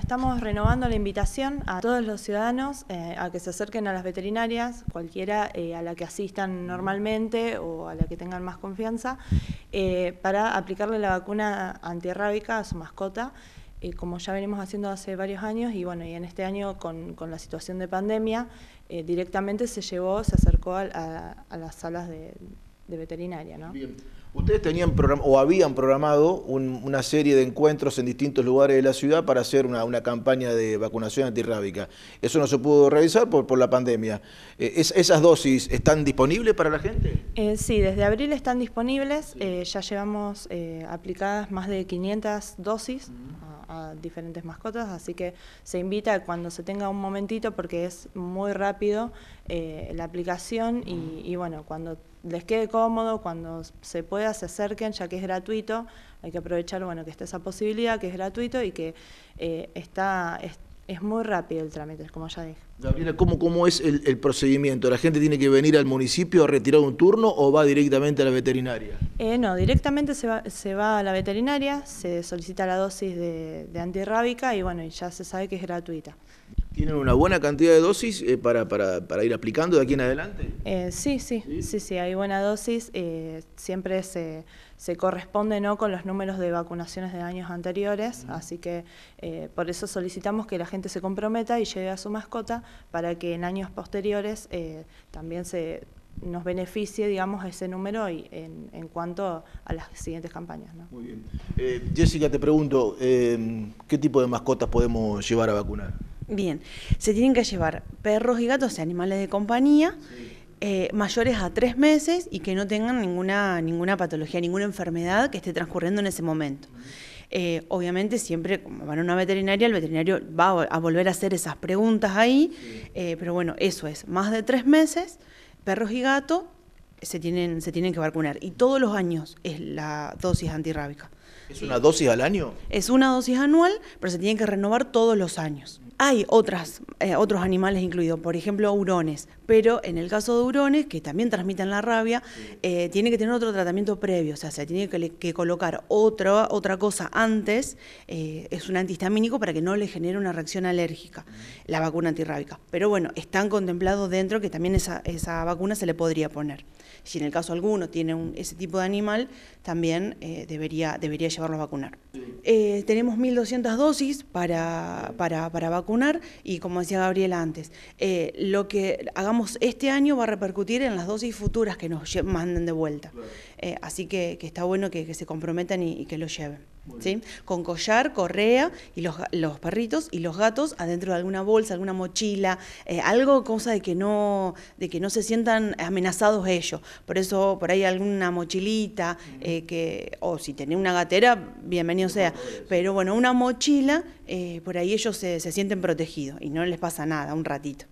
Estamos renovando la invitación a todos los ciudadanos eh, a que se acerquen a las veterinarias, cualquiera eh, a la que asistan normalmente o a la que tengan más confianza, eh, para aplicarle la vacuna antirrábica a su mascota, como ya venimos haciendo hace varios años y bueno, y en este año con, la situación de pandemia, directamente se llevó, se acercó a las salas de, de veterinaria, ¿no? Bien. Ustedes tenían o habían programado una serie de encuentros en distintos lugares de la ciudad para hacer una, campaña de vacunación antirrábica. Eso no se pudo realizar por, por la pandemia. Eh, ¿Esas dosis están disponibles para la gente? Eh, sí, desde abril están disponibles. Eh, ya llevamos aplicadas más de 500 dosis a diferentes mascotas, así que se invita cuando se tenga un momentito porque es muy rápido eh, la aplicación mm. y, bueno, cuando les quede cómodo, cuando se pueda, se acerquen, ya que es gratuito, hay que aprovechar bueno, que está esa posibilidad, que es gratuito y que eh, está, es, es muy rápido el trámite, como ya dije. Gabriela, ¿cómo, es el, procedimiento? ¿La gente tiene que venir al municipio a retirar un turno o va directamente a la veterinaria? Eh, no, directamente se va, se va, a la veterinaria, se solicita la dosis de, antirrábica y bueno, ya se sabe que es gratuita. ¿Tienen una buena cantidad de dosis eh, para, ir aplicando de aquí en adelante? Eh, sí, sí, sí, sí, hay buena dosis. siempre se, corresponde ¿no? con los números de vacunaciones de años anteriores, así que por eso solicitamos que la gente se comprometa y lleve a su mascota para que en años posteriores eh, también se nos beneficie, digamos, ese número en, cuanto a las siguientes campañas. Muy bien. Eh, Jessica, te pregunto, em, ¿qué tipo de mascotas podemos llevar a vacunar? Bien, se tienen que llevar perros y gatos, o animales de compañía, eh, mayores a tres meses y que no tengan ninguna, patología, ninguna enfermedad que esté transcurriendo en ese momento. Eh, obviamente siempre, como van a una veterinaria, el veterinario va a volver a hacer esas preguntas ahí, eh, pero bueno, eso es, más de tres meses, perros y gatos se tienen, se tienen que vacunar y todos los años es la dosis antirrábica. ¿Es una dosis al año? Es una dosis anual, pero se tienen que renovar todos los años. Hay otras, eh, otros animales incluidos, por ejemplo, hurones, pero en el caso de hurones, que también transmiten la rabia, eh, tiene que tener otro tratamiento previo, o sea, se tiene que, colocar otra, otra cosa antes, eh, es un antihistamínico para que no le genere una reacción alérgica, mm. la vacuna antirrábica. Pero bueno, están contemplados dentro que también esa, vacuna se le podría poner. Si en el caso alguno tiene ese tipo de animal, también debería, debería llevarlo a vacunar. tenemos 1.200 dosis para, para vacunar y como decía Gabriela antes, eh, lo que hagamos este año va a repercutir en las dosis futuras que nos manden de vuelta. Eh, así que, está bueno que, se comprometan y que lo lleven. Con collar, correa y los, los, perritos y los gatos adentro de alguna bolsa, alguna mochila, eh, algo cosa de que no de que no se sientan amenazados ellos. Por eso por ahí alguna mochilita eh, que o si tenés una gatera bienvenido sea, pero bueno una mochila eh, por ahí ellos se, se sienten protegidos y no les pasa nada un ratito.